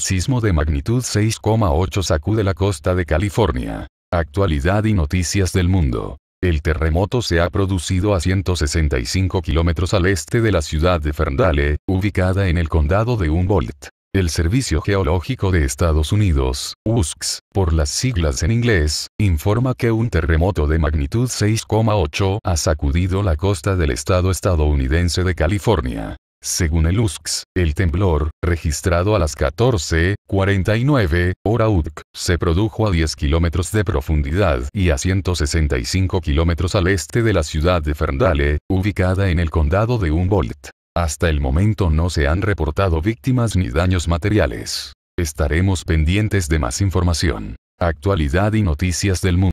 sismo de magnitud 6,8 sacude la costa de California. Actualidad y noticias del mundo. El terremoto se ha producido a 165 kilómetros al este de la ciudad de Ferndale, ubicada en el condado de Humboldt. El Servicio Geológico de Estados Unidos, USGS, por las siglas en inglés, informa que un terremoto de magnitud 6,8 ha sacudido la costa del estado estadounidense de California. Según el el temblor, registrado a las 14.49, hora UDC, se produjo a 10 kilómetros de profundidad y a 165 kilómetros al este de la ciudad de Ferndale, ubicada en el condado de Humboldt. Hasta el momento no se han reportado víctimas ni daños materiales. Estaremos pendientes de más información. Actualidad y noticias del mundo.